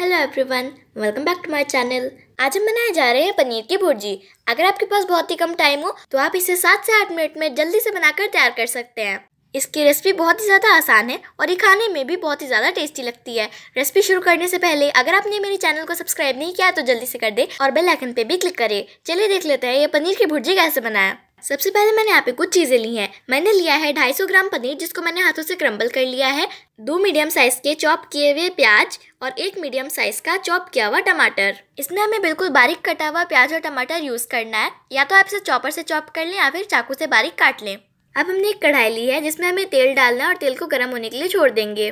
hello everyone welcome back to my channel आज हम बनाए जा रहे हैं पनीर की भुर्जी अगर आपके पास बहुत ही कम टाइम हो तो आप इसे सात से आठ मिनट में जल्दी से बनाकर तैयार कर सकते हैं इसकी रेसिपी बहुत ही ज़्यादा आसान है और ये खाने में भी बहुत ही ज़्यादा टेस्टी लगती है रेसिपी शुरू करने से पहले अगर आपने मेरे चैनल को सब्सक्राइब नहीं किया तो जल्दी से कर दे और बेल आइकन पे भी क्लिक करें चलिए देख लेते हैं ये पनीर की भुर्जी कैसे बनाया सबसे पहले मैंने यहाँ पे कुछ चीज़ें ली हैं मैंने लिया है 250 ग्राम पनीर जिसको मैंने हाथों से क्रम्बल कर लिया है दो मीडियम साइज़ के चॉप किए हुए प्याज और एक मीडियम साइज़ का चॉप किया हुआ टमाटर इसमें हमें बिल्कुल बारीक कटा हुआ प्याज और टमाटर यूज़ करना है या तो आप इसे चॉपर से चॉप कर लें या फिर चाकू से बारीक काट लें अब हमने एक कढ़ाई ली है जिसमें हमें तेल डालना है और तेल को गर्म होने के लिए छोड़ देंगे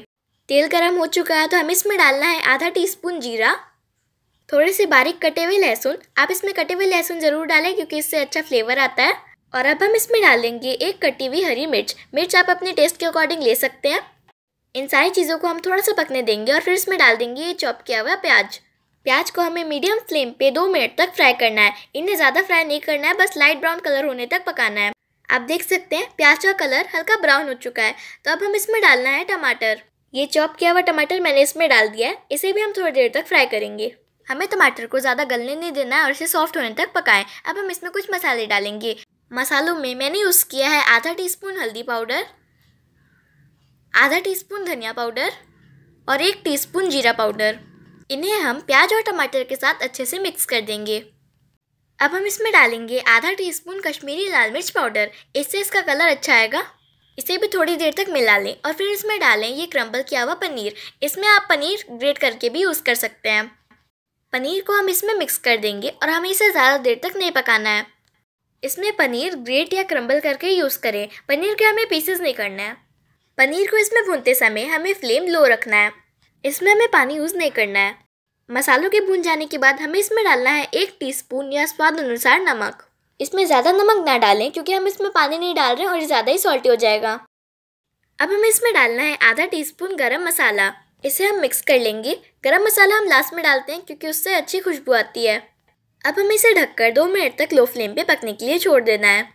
तेल गर्म हो चुका है तो हमें इसमें डालना है आधा स्पून जीरा थोड़े से बारीक कटे हुए लहसुन आप इसमें कटे हुए लहसुन ज़रूर डालें क्योंकि इससे अच्छा फ्लेवर आता है और अब हम इसमें डालेंगे एक कटी हुई हरी मिर्च मिर्च आप अपने टेस्ट के अकॉर्डिंग ले सकते हैं इन सारी चीज़ों को हम थोड़ा सा पकने देंगे और फिर इसमें डाल देंगे ये चॉप किया हुआ प्याज प्याज को हमें मीडियम फ्लेम पे दो मिनट तक फ्राई करना है इन्हें ज़्यादा फ्राई नहीं करना है बस लाइट ब्राउन कलर होने तक पकाना है आप देख सकते हैं प्याज का कलर हल्का ब्राउन हो चुका है तो अब हम इसमें डालना है टमाटर ये चॉप किया हुआ टमाटर मैंने इसमें डाल दिया है इसे भी हम थोड़ी देर तक फ्राई करेंगे हमें टमाटर को ज़्यादा गलने नहीं देना है और इसे सॉफ्ट होने तक पकाएं अब हम इसमें कुछ मसाले डालेंगे मसालों में मैंने यूज़ किया है आधा टीस्पून हल्दी पाउडर आधा टीस्पून धनिया पाउडर और एक टीस्पून जीरा पाउडर इन्हें हम प्याज और टमाटर के साथ अच्छे से मिक्स कर देंगे अब हम इसमें डालेंगे आधा टीस्पून कश्मीरी लाल मिर्च पाउडर इससे इसका कलर अच्छा आएगा इसे भी थोड़ी देर तक मिला लें और फिर इसमें डालें ये क्रम्बल किया हुआ पनीर इसमें आप पनीर ग्रेट करके भी यूज़ कर सकते हैं पनीर को हम इसमें मिक्स कर देंगे और हमें इसे ज़्यादा देर तक नहीं पकाना है इसमें पनीर ग्रेट या क्रम्बल करके यूज़ करें पनीर के हमें पीसेस नहीं करना है पनीर को इसमें भूनते समय हमें फ्लेम लो रखना है इसमें हमें पानी यूज़ नहीं करना है मसालों के भून जाने के बाद हमें इसमें डालना है एक टी या स्वाद अनुसार नमक इसमें ज़्यादा नमक ना डालें क्योंकि हम इसमें पानी नहीं डाल रहे हैं और ज़्यादा ही सॉल्टी हो जाएगा अब हमें इसमें डालना है आधा टीस्पून गरम मसाला इसे हम मिक्स कर लेंगे गरम मसाला हम लास्ट में डालते हैं क्योंकि उससे अच्छी खुशबू आती है अब हम इसे ढककर दो मिनट तक लो फ्लेम पे पकने के लिए छोड़ देना है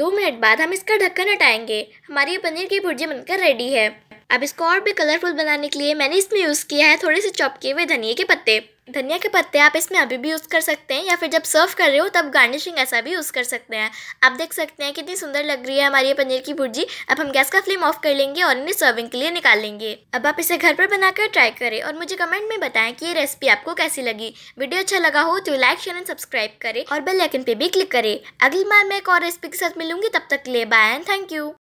दो मिनट बाद हम इसका ढक्कन हटाएंगे हमारी पनीर की भुर्जी बनकर रेडी है अब इसको और भी कलरफुल बनाने के लिए मैंने इसमें यूज़ किया है थोड़े से चॉप किए हुए धनिया के पत्ते धनिया के पत्ते आप इसमें अभी भी यूज़ कर सकते हैं या फिर जब सर्व कर रहे हो तब गार्निशिंग ऐसा भी यूज़ कर सकते हैं आप देख सकते हैं कितनी सुंदर लग रही है हमारी ये पनीर की भुर्जी अब हम गैस का फ्लेम ऑफ कर लेंगे और इन्हें सर्विंग के लिए निकाल लेंगे अब आप इसे घर पर बनाकर ट्राई करें और मुझे कमेंट में बताएं कि ये रेसिपी आपको कैसी लगी वीडियो अच्छा लगा हो तो लाइक शेयर एंड सब्सक्राइब करें और बेल आइकन पर भी क्लिक करें अगली बार मैं एक और रेसिपी के साथ मिलूंगी तब तक ले बाय एंड थैंक यू